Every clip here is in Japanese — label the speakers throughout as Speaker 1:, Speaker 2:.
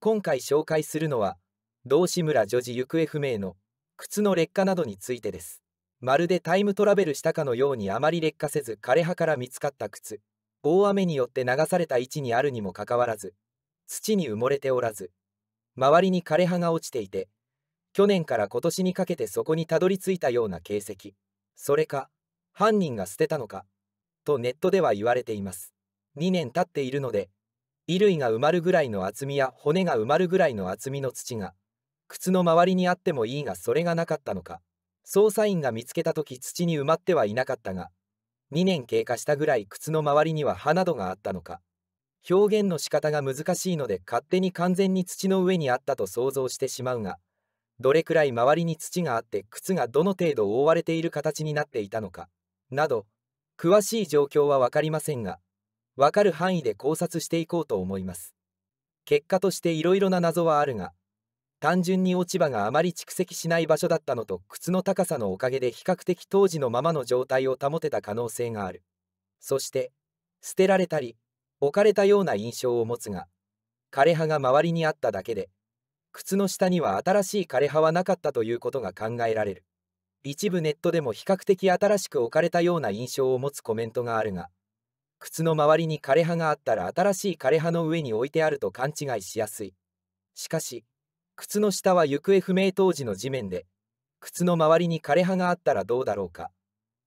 Speaker 1: 今回紹介するのは道志村女児行方不明の靴の劣化などについてですまるでタイムトラベルしたかのようにあまり劣化せず枯れ葉から見つかった靴大雨によって流された位置にあるにもかかわらず土に埋もれておらず周りに枯れ葉が落ちていて去年から今年にかけてそこにたどり着いたような形跡それか犯人が捨てたのかとネットでは言われています2年経っているので衣類が埋まるぐらいの厚みや骨が埋まるぐらいの厚みの土が靴の周りにあってもいいがそれがなかったのか捜査員が見つけた時土に埋まってはいなかったが2年経過したぐらい靴の周りには歯などがあったのか表現の仕方が難しいので勝手に完全に土の上にあったと想像してしまうがどれくらい周りに土があって靴がどの程度覆われている形になっていたのかなど詳しい状況は分かりませんがわかる範囲で考察していこうと思います結果としていろいろな謎はあるが単純に落ち葉があまり蓄積しない場所だったのと靴の高さのおかげで比較的当時のままの状態を保てた可能性があるそして捨てられたり置かれたような印象を持つが枯れ葉が周りにあっただけで靴の下には新しい枯れ葉はなかったということが考えられる一部ネットでも比較的新しく置かれたような印象を持つコメントがあるが靴の周りに枯れ葉があったら新しい枯れ葉の上に置いてあると勘違いしやすい。しかし、靴の下は行方不明当時の地面で、靴の周りに枯れ葉があったらどうだろうか。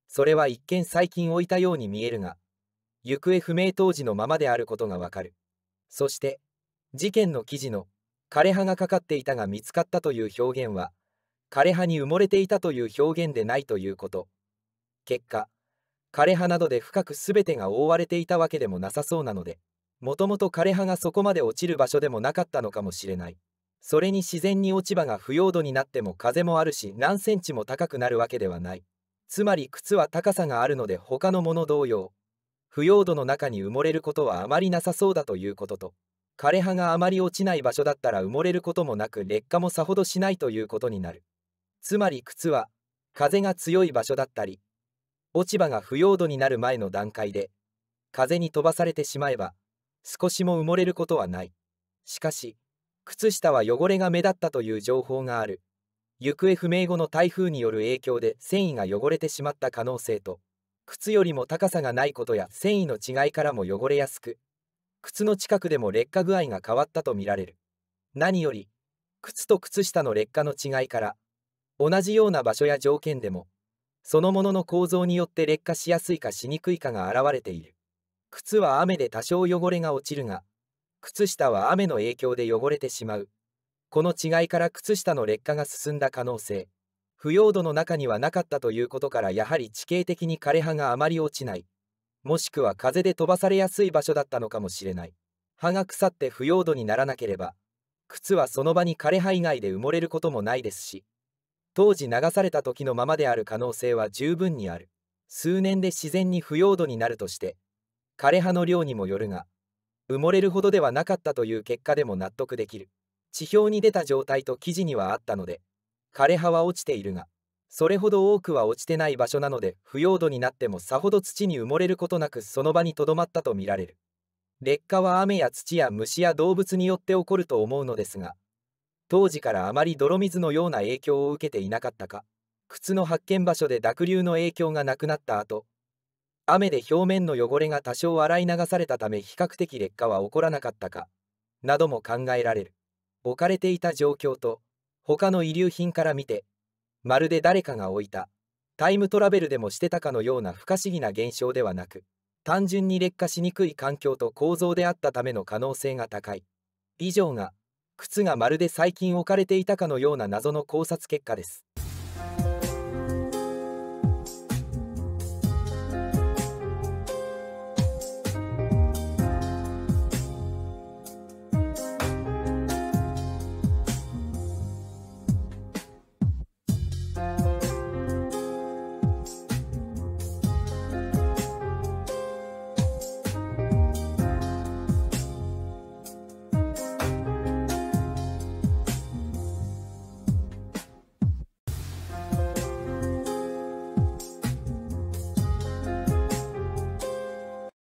Speaker 1: それは一見最近置いたように見えるが、行方不明当時のままであることがわかる。そして、事件の記事の枯れ葉がかかっていたが見つかったという表現は、枯れ葉に埋もれていたという表現でないということ。結果、枯葉などで深く全てが覆われていたわけでもなさそうなのでもともと枯葉がそこまで落ちる場所でもなかったのかもしれないそれに自然に落ち葉が腐葉土になっても風もあるし何センチも高くなるわけではないつまり靴は高さがあるので他のもの同様腐葉土の中に埋もれることはあまりなさそうだということと枯葉があまり落ちない場所だったら埋もれることもなく劣化もさほどしないということになるつまり靴は風が強い場所だったり落ち葉が腐葉土になる前の段階で風に飛ばされてしまえば少しも埋もれることはないしかし靴下は汚れが目立ったという情報がある行方不明後の台風による影響で繊維が汚れてしまった可能性と靴よりも高さがないことや繊維の違いからも汚れやすく靴の近くでも劣化具合が変わったとみられる何より靴と靴下の劣化の違いから同じような場所や条件でもそのものの構造によって劣化しやすいかしにくいかが現れている靴は雨で多少汚れが落ちるが靴下は雨の影響で汚れてしまうこの違いから靴下の劣化が進んだ可能性腐葉土の中にはなかったということからやはり地形的に枯れ葉があまり落ちないもしくは風で飛ばされやすい場所だったのかもしれない葉が腐って腐葉土にならなければ靴はその場に枯れ葉以外で埋もれることもないですし当時流された時のままである可能性は十分にある数年で自然に腐葉土になるとして枯れ葉の量にもよるが埋もれるほどではなかったという結果でも納得できる地表に出た状態と記事にはあったので枯れ葉は落ちているがそれほど多くは落ちてない場所なので腐葉土になってもさほど土に埋もれることなくその場にとどまったとみられる劣化は雨や土や虫や動物によって起こると思うのですが当時からあまり泥水のような影響を受けていなかったか靴の発見場所で濁流の影響がなくなった後雨で表面の汚れが多少洗い流されたため比較的劣化は起こらなかったかなども考えられる置かれていた状況と他の遺留品から見てまるで誰かが置いたタイムトラベルでもしてたかのような不可思議な現象ではなく単純に劣化しにくい環境と構造であったための可能性が高い以上が靴がまるで最近置かれていたかのような謎の考察結果です